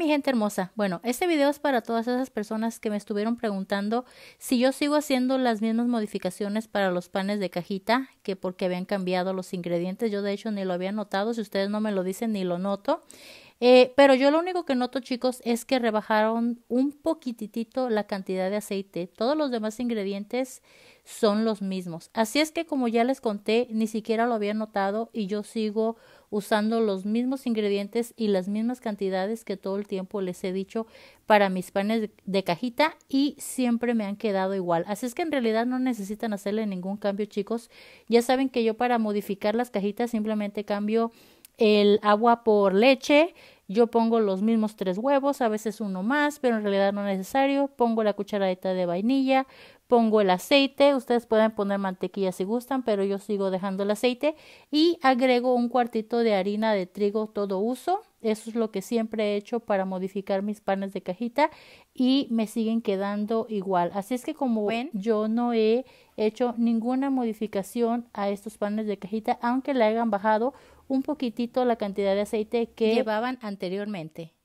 mi gente hermosa. Bueno, este video es para todas esas personas que me estuvieron preguntando si yo sigo haciendo las mismas modificaciones para los panes de cajita que porque habían cambiado los ingredientes. Yo de hecho ni lo había notado, si ustedes no me lo dicen ni lo noto. Eh, pero yo lo único que noto, chicos, es que rebajaron un poquitito la cantidad de aceite. Todos los demás ingredientes son los mismos. Así es que, como ya les conté, ni siquiera lo había notado y yo sigo usando los mismos ingredientes y las mismas cantidades que todo el tiempo les he dicho para mis panes de cajita y siempre me han quedado igual. Así es que en realidad no necesitan hacerle ningún cambio, chicos. Ya saben que yo para modificar las cajitas simplemente cambio el agua por leche, yo pongo los mismos tres huevos, a veces uno más, pero en realidad no es necesario. Pongo la cucharadita de vainilla, pongo el aceite. Ustedes pueden poner mantequilla si gustan, pero yo sigo dejando el aceite. Y agrego un cuartito de harina de trigo todo uso. Eso es lo que siempre he hecho para modificar mis panes de cajita y me siguen quedando igual. Así es que como ven, yo no he hecho ninguna modificación a estos panes de cajita, aunque le hayan bajado un poquitito la cantidad de aceite que llevaban anteriormente.